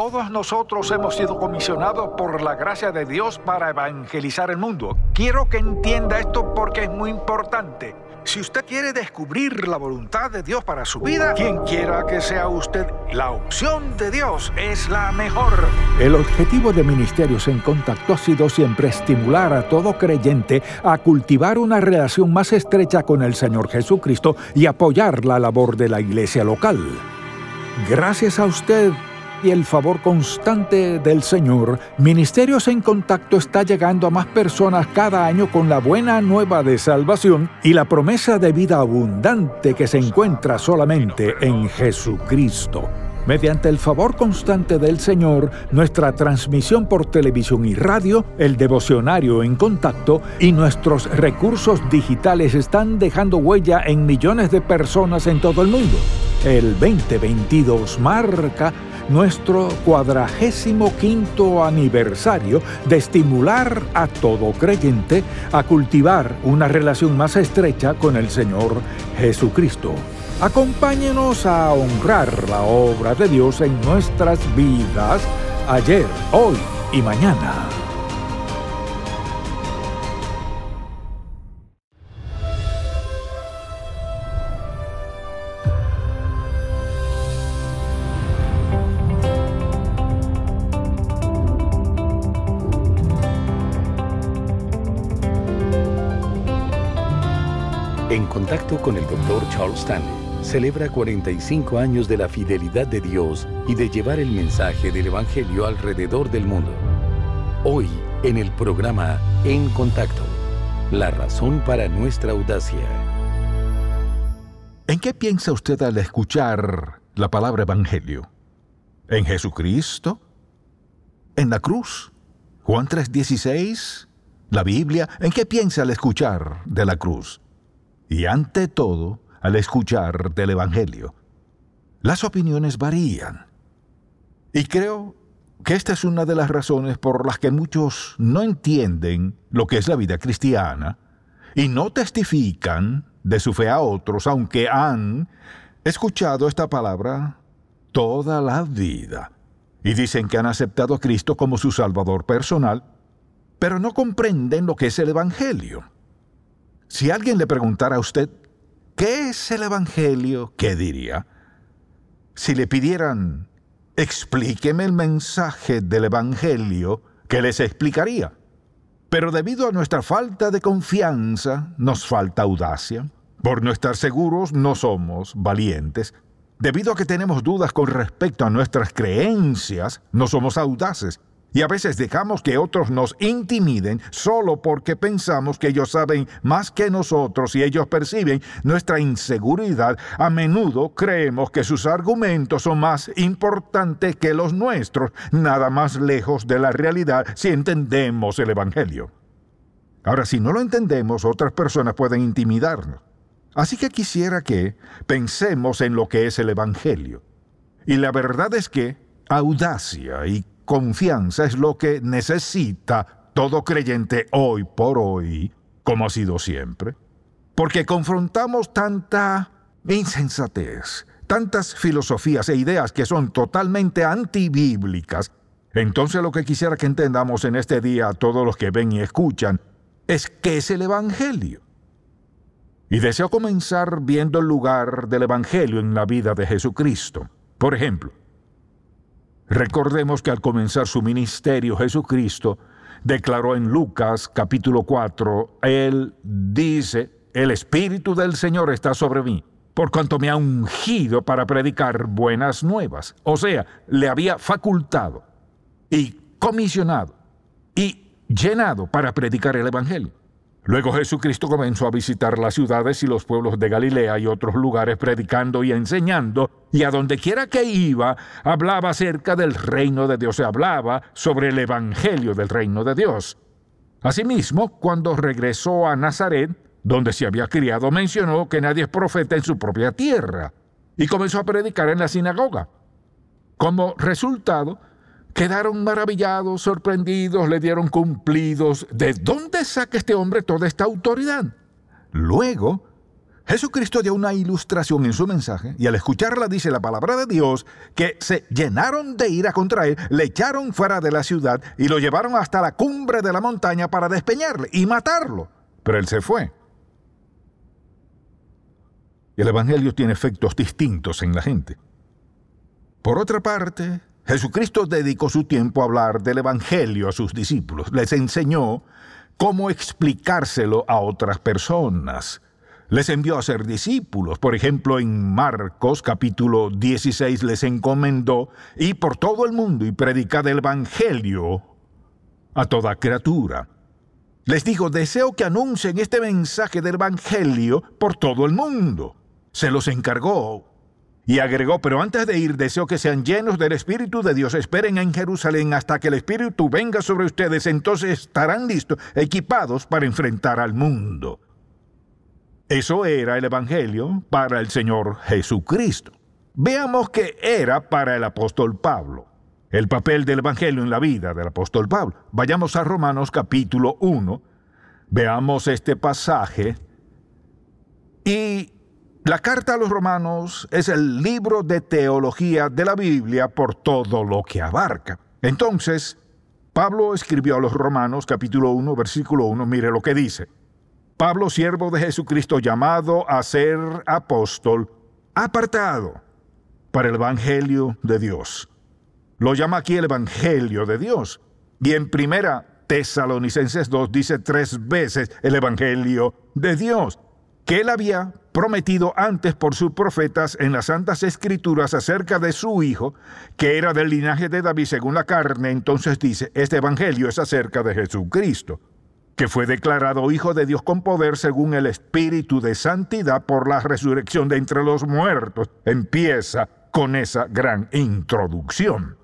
Todos nosotros hemos sido comisionados por la gracia de Dios para evangelizar el mundo. Quiero que entienda esto porque es muy importante. Si usted quiere descubrir la voluntad de Dios para su vida, quien quiera que sea usted, la opción de Dios es la mejor. El objetivo de Ministerios en Contacto ha sido siempre estimular a todo creyente a cultivar una relación más estrecha con el Señor Jesucristo y apoyar la labor de la iglesia local. Gracias a usted y el favor constante del Señor, Ministerios en Contacto está llegando a más personas cada año con la buena nueva de salvación y la promesa de vida abundante que se encuentra solamente en Jesucristo. Mediante el favor constante del Señor, nuestra transmisión por televisión y radio, el devocionario en contacto y nuestros recursos digitales están dejando huella en millones de personas en todo el mundo. El 2022 marca nuestro cuadragésimo quinto aniversario de estimular a todo creyente a cultivar una relación más estrecha con el Señor Jesucristo. Acompáñenos a honrar la obra de Dios en nuestras vidas ayer, hoy y mañana. con el doctor Charles Stanley celebra 45 años de la fidelidad de Dios y de llevar el mensaje del Evangelio alrededor del mundo. Hoy, en el programa En Contacto, la razón para nuestra audacia. ¿En qué piensa usted al escuchar la palabra Evangelio? ¿En Jesucristo? ¿En la cruz? ¿Juan 3:16? ¿La Biblia? ¿En qué piensa al escuchar de la cruz? y ante todo al escuchar del Evangelio. Las opiniones varían. Y creo que esta es una de las razones por las que muchos no entienden lo que es la vida cristiana y no testifican de su fe a otros, aunque han escuchado esta palabra toda la vida y dicen que han aceptado a Cristo como su Salvador personal, pero no comprenden lo que es el Evangelio. Si alguien le preguntara a usted, ¿qué es el Evangelio? ¿Qué diría? Si le pidieran, explíqueme el mensaje del Evangelio, ¿qué les explicaría? Pero debido a nuestra falta de confianza, nos falta audacia. Por no estar seguros, no somos valientes. Debido a que tenemos dudas con respecto a nuestras creencias, no somos audaces. Y a veces dejamos que otros nos intimiden solo porque pensamos que ellos saben más que nosotros y ellos perciben nuestra inseguridad. A menudo creemos que sus argumentos son más importantes que los nuestros, nada más lejos de la realidad si entendemos el Evangelio. Ahora, si no lo entendemos, otras personas pueden intimidarnos. Así que quisiera que pensemos en lo que es el Evangelio. Y la verdad es que audacia y confianza es lo que necesita todo creyente hoy por hoy, como ha sido siempre. Porque confrontamos tanta insensatez, tantas filosofías e ideas que son totalmente antibíblicas. Entonces lo que quisiera que entendamos en este día a todos los que ven y escuchan es que es el Evangelio. Y deseo comenzar viendo el lugar del Evangelio en la vida de Jesucristo. Por ejemplo, Recordemos que al comenzar su ministerio Jesucristo declaró en Lucas capítulo 4, Él dice, el Espíritu del Señor está sobre mí, por cuanto me ha ungido para predicar buenas nuevas. O sea, le había facultado y comisionado y llenado para predicar el Evangelio. Luego Jesucristo comenzó a visitar las ciudades y los pueblos de Galilea y otros lugares predicando y enseñando, y a donde quiera que iba, hablaba acerca del reino de Dios, se hablaba sobre el evangelio del reino de Dios. Asimismo, cuando regresó a Nazaret, donde se había criado, mencionó que nadie es profeta en su propia tierra, y comenzó a predicar en la sinagoga. Como resultado, Quedaron maravillados, sorprendidos, le dieron cumplidos. ¿De dónde saca este hombre toda esta autoridad? Luego, Jesucristo dio una ilustración en su mensaje y al escucharla dice la palabra de Dios que se llenaron de ira contra él, le echaron fuera de la ciudad y lo llevaron hasta la cumbre de la montaña para despeñarle y matarlo. Pero él se fue. el Evangelio tiene efectos distintos en la gente. Por otra parte, Jesucristo dedicó su tiempo a hablar del Evangelio a sus discípulos. Les enseñó cómo explicárselo a otras personas. Les envió a ser discípulos. Por ejemplo, en Marcos capítulo 16 les encomendó, y por todo el mundo y predicad el Evangelio a toda criatura. Les dijo, deseo que anuncien este mensaje del Evangelio por todo el mundo. Se los encargó y agregó, pero antes de ir deseo que sean llenos del Espíritu de Dios, esperen en Jerusalén hasta que el Espíritu venga sobre ustedes, entonces estarán listos, equipados para enfrentar al mundo. Eso era el Evangelio para el Señor Jesucristo. Veamos qué era para el apóstol Pablo. El papel del Evangelio en la vida del apóstol Pablo. Vayamos a Romanos capítulo 1, veamos este pasaje y la carta a los romanos es el libro de teología de la Biblia por todo lo que abarca. Entonces, Pablo escribió a los romanos capítulo 1, versículo 1, mire lo que dice. Pablo, siervo de Jesucristo, llamado a ser apóstol, apartado para el Evangelio de Dios. Lo llama aquí el Evangelio de Dios. Y en primera Tesalonicenses 2 dice tres veces el Evangelio de Dios que él había prometido antes por sus profetas en las Santas Escrituras acerca de su hijo, que era del linaje de David según la carne, entonces dice, este Evangelio es acerca de Jesucristo, que fue declarado Hijo de Dios con poder según el Espíritu de Santidad por la resurrección de entre los muertos. Empieza con esa gran introducción.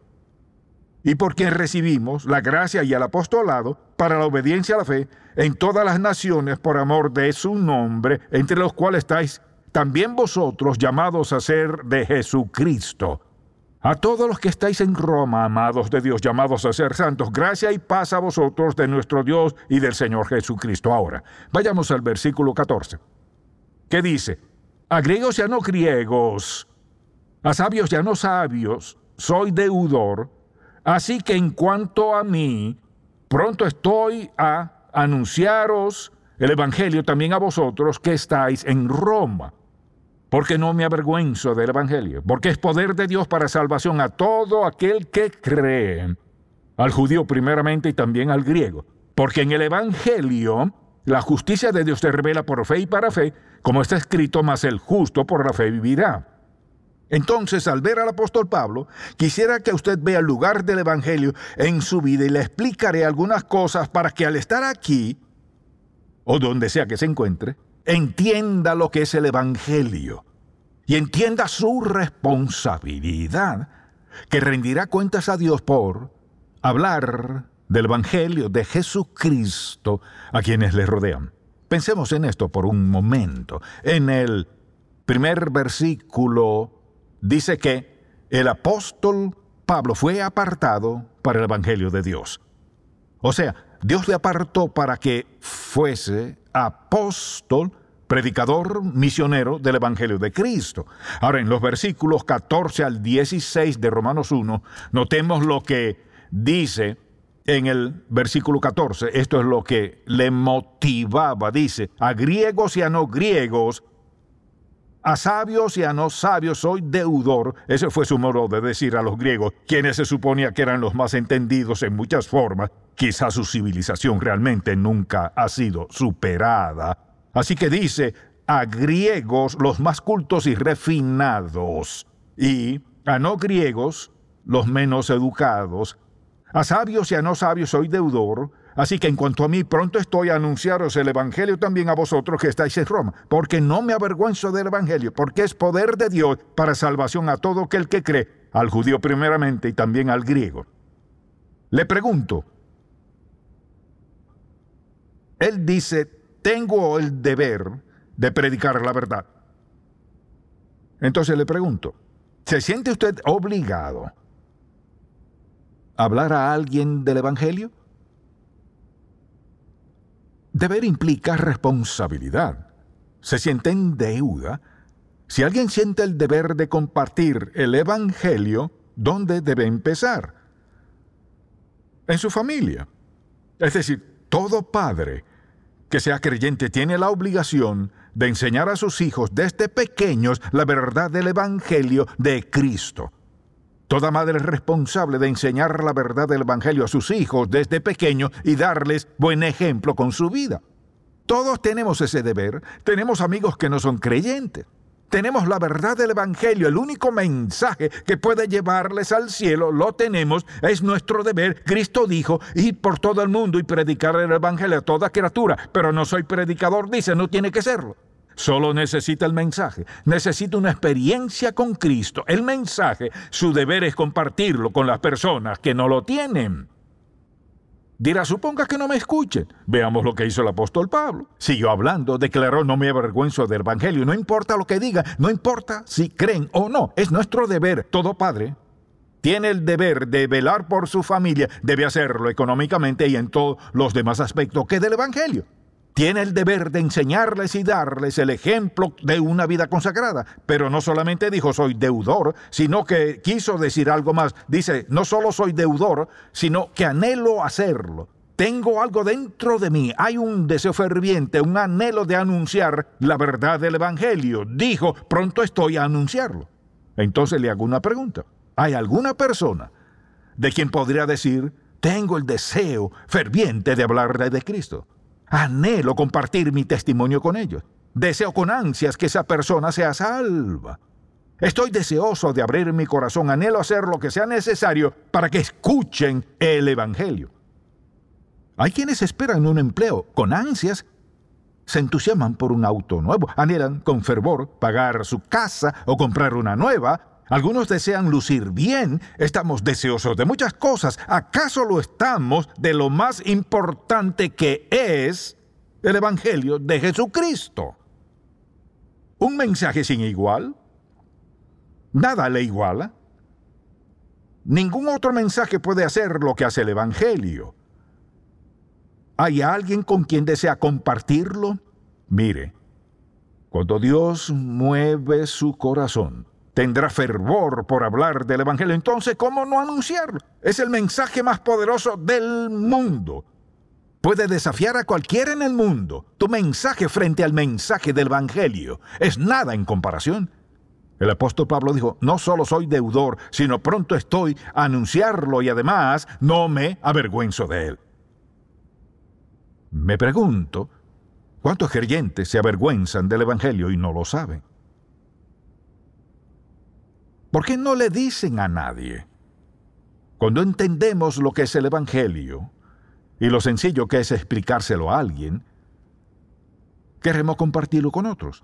Y por quien recibimos la gracia y el apostolado, para la obediencia a la fe en todas las naciones por amor de su nombre, entre los cuales estáis también vosotros llamados a ser de Jesucristo. A todos los que estáis en Roma, amados de Dios, llamados a ser santos, gracia y paz a vosotros de nuestro Dios y del Señor Jesucristo. Ahora, vayamos al versículo 14, que dice, a griegos ya no griegos, a sabios ya no sabios, soy deudor, así que en cuanto a mí, pronto estoy a anunciaros el Evangelio también a vosotros que estáis en Roma, porque no me avergüenzo del Evangelio, porque es poder de Dios para salvación a todo aquel que cree, al judío primeramente y también al griego, porque en el Evangelio la justicia de Dios se revela por fe y para fe, como está escrito, mas el justo por la fe vivirá. Entonces, al ver al apóstol Pablo, quisiera que usted vea el lugar del Evangelio en su vida y le explicaré algunas cosas para que al estar aquí, o donde sea que se encuentre, entienda lo que es el Evangelio y entienda su responsabilidad, que rendirá cuentas a Dios por hablar del Evangelio de Jesucristo a quienes le rodean. Pensemos en esto por un momento, en el primer versículo dice que el apóstol Pablo fue apartado para el Evangelio de Dios. O sea, Dios le apartó para que fuese apóstol, predicador, misionero del Evangelio de Cristo. Ahora, en los versículos 14 al 16 de Romanos 1, notemos lo que dice en el versículo 14. Esto es lo que le motivaba, dice, a griegos y a no griegos, a sabios y a no sabios soy deudor. Ese fue su modo de decir a los griegos, quienes se suponía que eran los más entendidos en muchas formas. Quizás su civilización realmente nunca ha sido superada. Así que dice, a griegos los más cultos y refinados, y a no griegos los menos educados. A sabios y a no sabios soy deudor, Así que en cuanto a mí, pronto estoy a anunciaros el Evangelio también a vosotros que estáis en Roma, porque no me avergüenzo del Evangelio, porque es poder de Dios para salvación a todo aquel que cree, al judío primeramente y también al griego. Le pregunto, él dice, tengo el deber de predicar la verdad. Entonces le pregunto, ¿se siente usted obligado a hablar a alguien del Evangelio? Deber implica responsabilidad. Se siente en deuda. Si alguien siente el deber de compartir el Evangelio, ¿dónde debe empezar? En su familia. Es decir, todo padre que sea creyente tiene la obligación de enseñar a sus hijos desde pequeños la verdad del Evangelio de Cristo. Toda madre es responsable de enseñar la verdad del Evangelio a sus hijos desde pequeños y darles buen ejemplo con su vida. Todos tenemos ese deber. Tenemos amigos que no son creyentes. Tenemos la verdad del Evangelio, el único mensaje que puede llevarles al cielo, lo tenemos, es nuestro deber. Cristo dijo, ir por todo el mundo y predicar el Evangelio a toda criatura, pero no soy predicador, dice, no tiene que serlo. Solo necesita el mensaje, necesita una experiencia con Cristo. El mensaje, su deber es compartirlo con las personas que no lo tienen. Dirá, suponga que no me escuchen. Veamos lo que hizo el apóstol Pablo. Siguió hablando, declaró, no me avergüenzo del Evangelio, no importa lo que diga, no importa si creen o no, es nuestro deber, todo padre. Tiene el deber de velar por su familia, debe hacerlo económicamente y en todos los demás aspectos que del Evangelio tiene el deber de enseñarles y darles el ejemplo de una vida consagrada. Pero no solamente dijo soy deudor, sino que quiso decir algo más. Dice, no solo soy deudor, sino que anhelo hacerlo. Tengo algo dentro de mí, hay un deseo ferviente, un anhelo de anunciar la verdad del Evangelio. Dijo, pronto estoy a anunciarlo. Entonces le hago una pregunta. ¿Hay alguna persona de quien podría decir, tengo el deseo ferviente de hablarle de Cristo? Anhelo compartir mi testimonio con ellos. Deseo con ansias que esa persona sea salva. Estoy deseoso de abrir mi corazón, anhelo hacer lo que sea necesario para que escuchen el Evangelio. Hay quienes esperan un empleo con ansias, se entusiasman por un auto nuevo, anhelan con fervor pagar su casa o comprar una nueva, algunos desean lucir bien, estamos deseosos de muchas cosas. ¿Acaso lo estamos de lo más importante que es el Evangelio de Jesucristo? Un mensaje sin igual. Nada le iguala. Ningún otro mensaje puede hacer lo que hace el Evangelio. ¿Hay alguien con quien desea compartirlo? Mire, cuando Dios mueve su corazón, tendrá fervor por hablar del Evangelio. Entonces, ¿cómo no anunciarlo? Es el mensaje más poderoso del mundo. Puede desafiar a cualquiera en el mundo. Tu mensaje frente al mensaje del Evangelio es nada en comparación. El apóstol Pablo dijo, no solo soy deudor, sino pronto estoy a anunciarlo y además no me avergüenzo de él. Me pregunto, ¿cuántos creyentes se avergüenzan del Evangelio y no lo saben? ¿Por qué no le dicen a nadie? Cuando entendemos lo que es el Evangelio y lo sencillo que es explicárselo a alguien, queremos compartirlo con otros.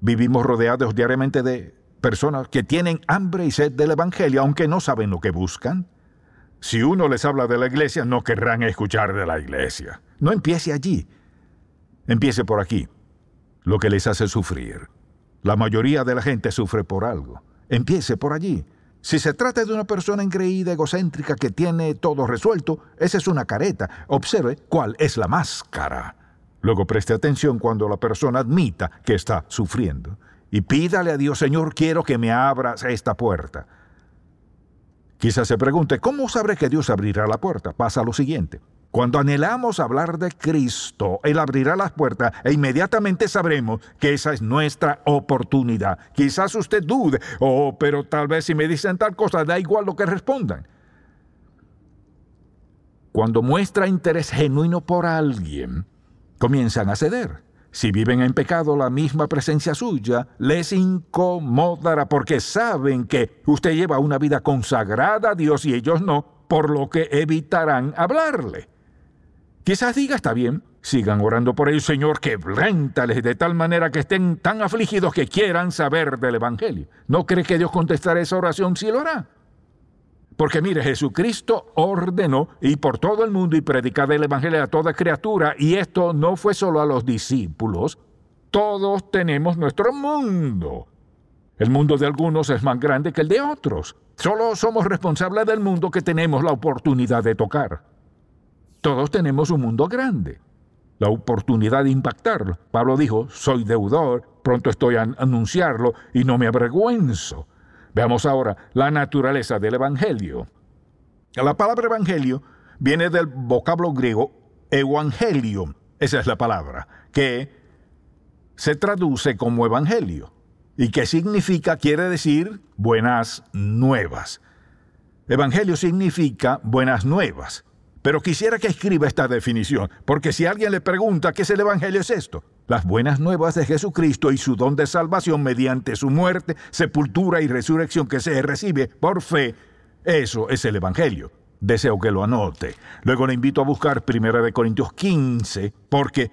Vivimos rodeados diariamente de personas que tienen hambre y sed del Evangelio, aunque no saben lo que buscan. Si uno les habla de la iglesia, no querrán escuchar de la iglesia. No empiece allí. Empiece por aquí, lo que les hace sufrir. La mayoría de la gente sufre por algo. Empiece por allí. Si se trata de una persona engreída, egocéntrica, que tiene todo resuelto, esa es una careta. Observe cuál es la máscara. Luego preste atención cuando la persona admita que está sufriendo. Y pídale a Dios, Señor, quiero que me abras esta puerta. Quizás se pregunte, ¿cómo sabré que Dios abrirá la puerta? Pasa lo siguiente. Cuando anhelamos hablar de Cristo, Él abrirá las puertas e inmediatamente sabremos que esa es nuestra oportunidad. Quizás usted dude, oh, pero tal vez si me dicen tal cosa, da igual lo que respondan. Cuando muestra interés genuino por alguien, comienzan a ceder. Si viven en pecado, la misma presencia suya les incomodará porque saben que usted lleva una vida consagrada a Dios y ellos no, por lo que evitarán hablarle. Quizás diga, está bien, sigan orando por el Señor, que quebrántales de tal manera que estén tan afligidos que quieran saber del Evangelio. ¿No cree que Dios contestará esa oración? si lo hará. Porque mire, Jesucristo ordenó y por todo el mundo y predicaba el Evangelio a toda criatura, y esto no fue solo a los discípulos, todos tenemos nuestro mundo. El mundo de algunos es más grande que el de otros. Solo somos responsables del mundo que tenemos la oportunidad de tocar. Todos tenemos un mundo grande, la oportunidad de impactarlo. Pablo dijo, soy deudor, pronto estoy a anunciarlo y no me avergüenzo. Veamos ahora la naturaleza del Evangelio. La palabra Evangelio viene del vocablo griego evangelio, esa es la palabra, que se traduce como Evangelio y que significa, quiere decir, buenas nuevas. Evangelio significa buenas nuevas. Pero quisiera que escriba esta definición, porque si alguien le pregunta qué es el Evangelio es esto, las buenas nuevas de Jesucristo y su don de salvación mediante su muerte, sepultura y resurrección que se recibe por fe, eso es el Evangelio. Deseo que lo anote. Luego le invito a buscar 1 Corintios 15, porque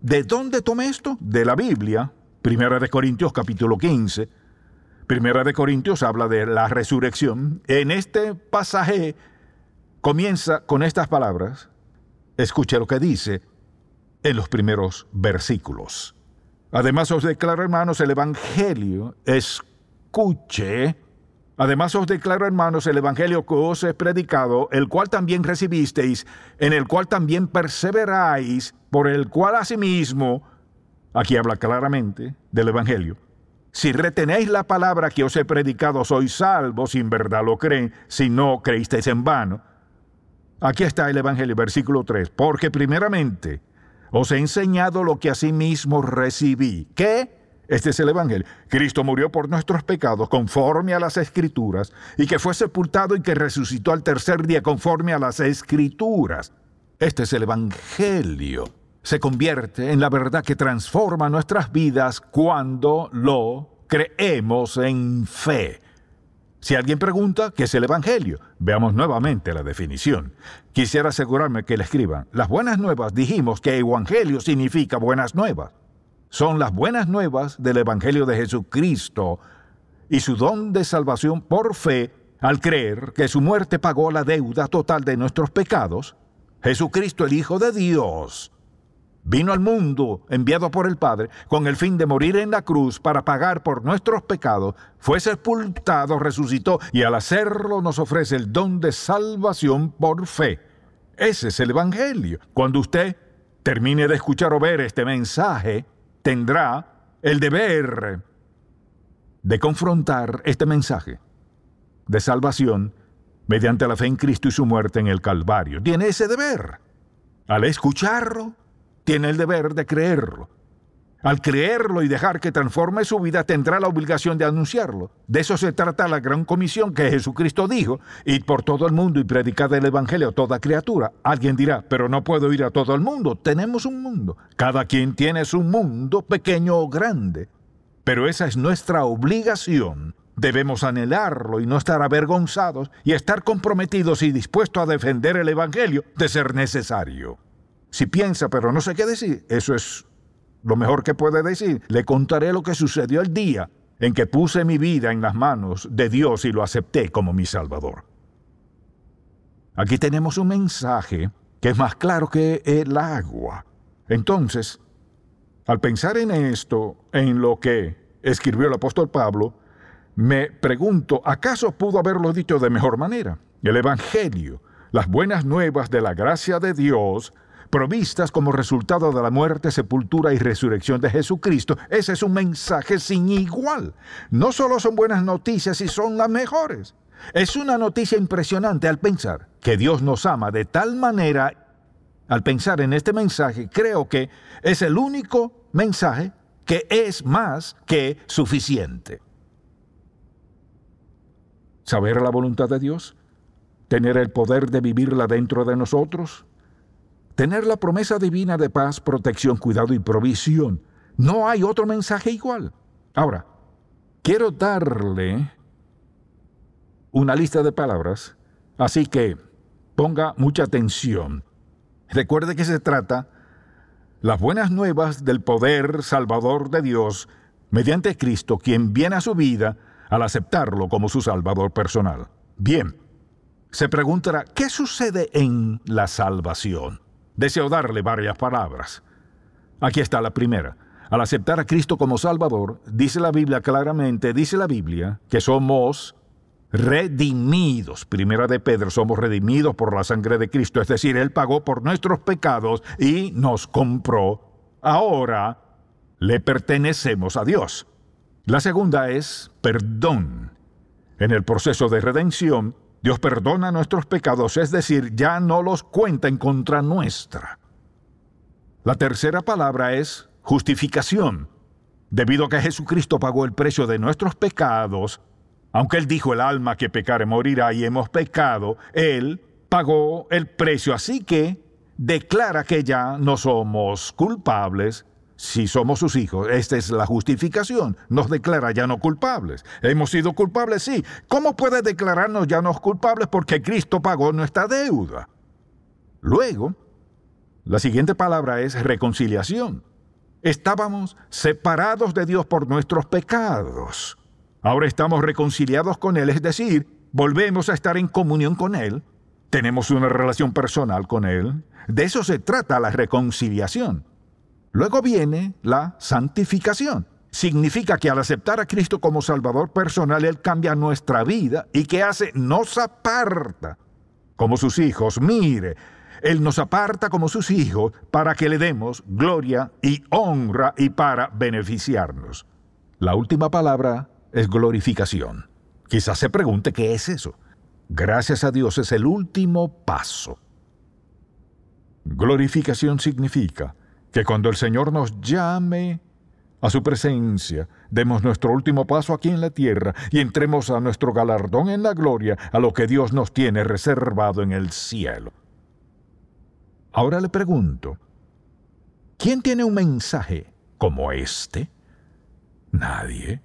¿de dónde tomé esto? De la Biblia, 1 Corintios capítulo 15. Primera de Corintios habla de la resurrección. En este pasaje comienza con estas palabras. Escuche lo que dice en los primeros versículos. Además os declaro, hermanos, el Evangelio, escuche. Además os declaro, hermanos, el Evangelio que os he predicado, el cual también recibisteis, en el cual también perseveráis, por el cual asimismo, aquí habla claramente del Evangelio, si retenéis la palabra que os he predicado, sois salvos, sin en verdad lo creen, si no creísteis en vano. Aquí está el Evangelio, versículo 3. Porque primeramente os he enseñado lo que a sí mismo recibí. ¿Qué? Este es el Evangelio. Cristo murió por nuestros pecados conforme a las Escrituras y que fue sepultado y que resucitó al tercer día conforme a las Escrituras. Este es el Evangelio. Se convierte en la verdad que transforma nuestras vidas cuando lo creemos en fe. Si alguien pregunta, ¿qué es el Evangelio? Veamos nuevamente la definición. Quisiera asegurarme que le escriban. Las buenas nuevas dijimos que Evangelio significa buenas nuevas. Son las buenas nuevas del Evangelio de Jesucristo y su don de salvación por fe al creer que su muerte pagó la deuda total de nuestros pecados. Jesucristo el Hijo de Dios vino al mundo enviado por el Padre con el fin de morir en la cruz para pagar por nuestros pecados, fue sepultado, resucitó y al hacerlo nos ofrece el don de salvación por fe. Ese es el Evangelio. Cuando usted termine de escuchar o ver este mensaje, tendrá el deber de confrontar este mensaje de salvación mediante la fe en Cristo y su muerte en el Calvario. Tiene ese deber. Al escucharlo, tiene el deber de creerlo. Al creerlo y dejar que transforme su vida, tendrá la obligación de anunciarlo. De eso se trata la gran comisión que Jesucristo dijo, ir por todo el mundo y predicar el Evangelio a toda criatura. Alguien dirá, pero no puedo ir a todo el mundo, tenemos un mundo. Cada quien tiene su mundo, pequeño o grande. Pero esa es nuestra obligación. Debemos anhelarlo y no estar avergonzados y estar comprometidos y dispuestos a defender el Evangelio de ser necesario. Si piensa, pero no sé qué decir, eso es lo mejor que puede decir. Le contaré lo que sucedió el día en que puse mi vida en las manos de Dios y lo acepté como mi Salvador. Aquí tenemos un mensaje que es más claro que el agua. Entonces, al pensar en esto, en lo que escribió el apóstol Pablo, me pregunto, ¿acaso pudo haberlo dicho de mejor manera? El Evangelio, las buenas nuevas de la gracia de Dios, provistas como resultado de la muerte, sepultura y resurrección de Jesucristo. Ese es un mensaje sin igual. No solo son buenas noticias y son las mejores. Es una noticia impresionante al pensar que Dios nos ama de tal manera. Al pensar en este mensaje, creo que es el único mensaje que es más que suficiente. Saber la voluntad de Dios, tener el poder de vivirla dentro de nosotros, Tener la promesa divina de paz, protección, cuidado y provisión. No hay otro mensaje igual. Ahora, quiero darle una lista de palabras, así que ponga mucha atención. Recuerde que se trata las buenas nuevas del poder salvador de Dios mediante Cristo, quien viene a su vida al aceptarlo como su salvador personal. Bien, se preguntará, ¿qué sucede en la salvación? Deseo darle varias palabras. Aquí está la primera. Al aceptar a Cristo como Salvador, dice la Biblia claramente, dice la Biblia, que somos redimidos. Primera de Pedro, somos redimidos por la sangre de Cristo, es decir, Él pagó por nuestros pecados y nos compró. Ahora le pertenecemos a Dios. La segunda es perdón. En el proceso de redención, Dios perdona nuestros pecados, es decir, ya no los cuenta en contra nuestra. La tercera palabra es justificación. Debido a que Jesucristo pagó el precio de nuestros pecados, aunque Él dijo el alma que pecare morirá y hemos pecado, Él pagó el precio. Así que declara que ya no somos culpables si somos sus hijos, esta es la justificación, nos declara ya no culpables. Hemos sido culpables, sí. ¿Cómo puede declararnos ya no culpables porque Cristo pagó nuestra deuda? Luego, la siguiente palabra es reconciliación. Estábamos separados de Dios por nuestros pecados. Ahora estamos reconciliados con Él, es decir, volvemos a estar en comunión con Él. Tenemos una relación personal con Él. De eso se trata la reconciliación. Luego viene la santificación. Significa que al aceptar a Cristo como Salvador personal, Él cambia nuestra vida y que hace, nos aparta como sus hijos. Mire, Él nos aparta como sus hijos para que le demos gloria y honra y para beneficiarnos. La última palabra es glorificación. Quizás se pregunte qué es eso. Gracias a Dios es el último paso. Glorificación significa que cuando el Señor nos llame a su presencia, demos nuestro último paso aquí en la tierra y entremos a nuestro galardón en la gloria, a lo que Dios nos tiene reservado en el cielo. Ahora le pregunto, ¿quién tiene un mensaje como este? Nadie.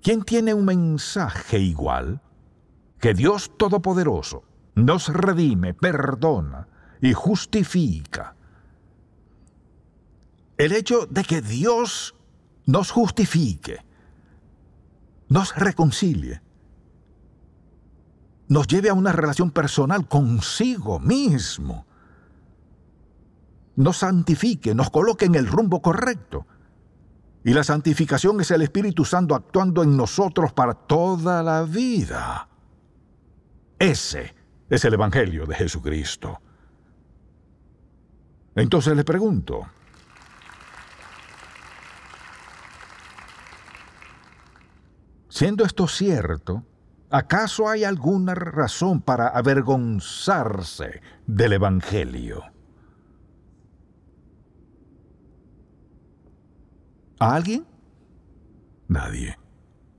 ¿Quién tiene un mensaje igual? Que Dios Todopoderoso nos redime, perdona, y justifica. El hecho de que Dios nos justifique, nos reconcilie, nos lleve a una relación personal consigo mismo, nos santifique, nos coloque en el rumbo correcto. Y la santificación es el Espíritu Santo actuando en nosotros para toda la vida. Ese es el Evangelio de Jesucristo. Entonces le pregunto, siendo esto cierto, ¿acaso hay alguna razón para avergonzarse del Evangelio? ¿A alguien? Nadie.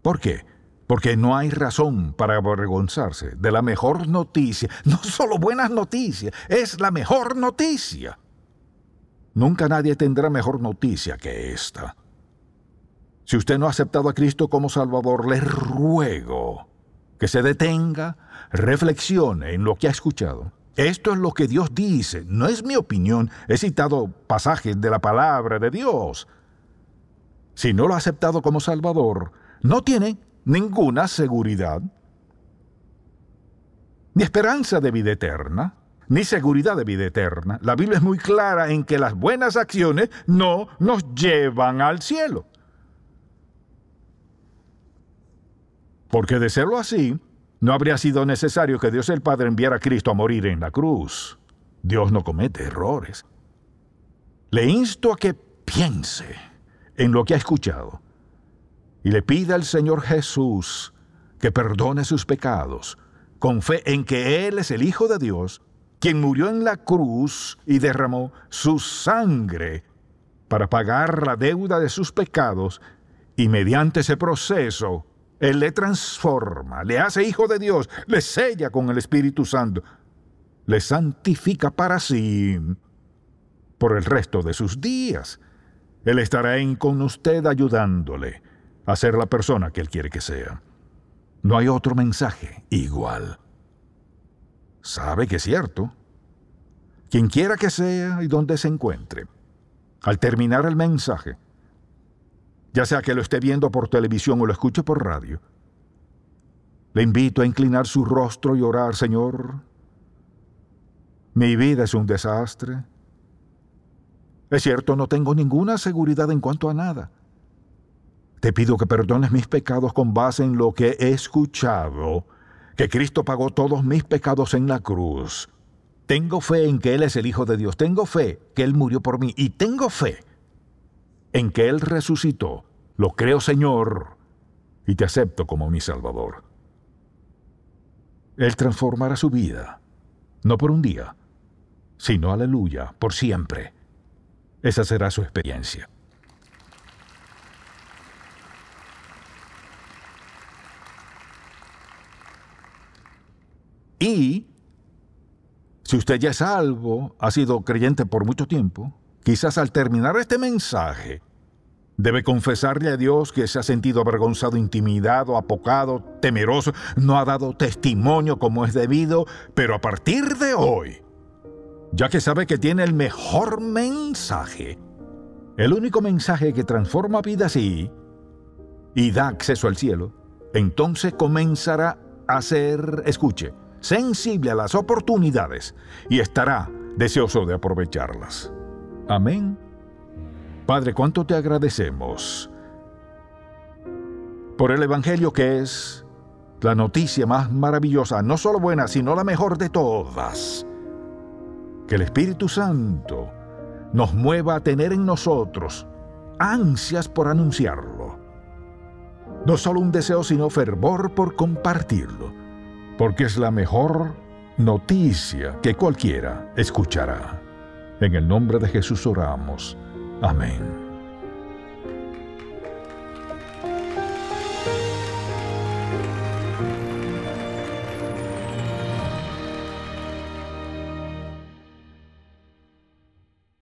¿Por qué? Porque no hay razón para avergonzarse de la mejor noticia. No solo buenas noticias, es la mejor noticia. Nunca nadie tendrá mejor noticia que esta. Si usted no ha aceptado a Cristo como Salvador, le ruego que se detenga, reflexione en lo que ha escuchado. Esto es lo que Dios dice, no es mi opinión, he citado pasajes de la palabra de Dios. Si no lo ha aceptado como Salvador, no tiene ninguna seguridad, ni esperanza de vida eterna ni seguridad de vida eterna. La Biblia es muy clara en que las buenas acciones no nos llevan al cielo. Porque de serlo así, no habría sido necesario que Dios el Padre enviara a Cristo a morir en la cruz. Dios no comete errores. Le insto a que piense en lo que ha escuchado y le pida al Señor Jesús que perdone sus pecados con fe en que Él es el Hijo de Dios quien murió en la cruz y derramó su sangre para pagar la deuda de sus pecados, y mediante ese proceso, Él le transforma, le hace hijo de Dios, le sella con el Espíritu Santo, le santifica para sí por el resto de sus días. Él estará con usted ayudándole a ser la persona que Él quiere que sea. No hay otro mensaje igual sabe que es cierto. Quien quiera que sea y donde se encuentre, al terminar el mensaje, ya sea que lo esté viendo por televisión o lo escuche por radio, le invito a inclinar su rostro y orar, Señor, mi vida es un desastre. Es cierto, no tengo ninguna seguridad en cuanto a nada. Te pido que perdones mis pecados con base en lo que he escuchado que Cristo pagó todos mis pecados en la cruz. Tengo fe en que Él es el Hijo de Dios. Tengo fe que Él murió por mí. Y tengo fe en que Él resucitó. Lo creo, Señor, y te acepto como mi Salvador. Él transformará su vida, no por un día, sino, aleluya, por siempre. Esa será su experiencia. Y si usted ya es algo, ha sido creyente por mucho tiempo, quizás al terminar este mensaje, debe confesarle a Dios que se ha sentido avergonzado, intimidado, apocado, temeroso, no ha dado testimonio como es debido, pero a partir de hoy, ya que sabe que tiene el mejor mensaje, el único mensaje que transforma vida así y da acceso al cielo, entonces comenzará a ser, escuche, sensible a las oportunidades y estará deseoso de aprovecharlas. Amén. Padre, cuánto te agradecemos por el Evangelio que es la noticia más maravillosa, no solo buena, sino la mejor de todas. Que el Espíritu Santo nos mueva a tener en nosotros ansias por anunciarlo. No solo un deseo, sino fervor por compartirlo porque es la mejor noticia que cualquiera escuchará. En el nombre de Jesús oramos. Amén.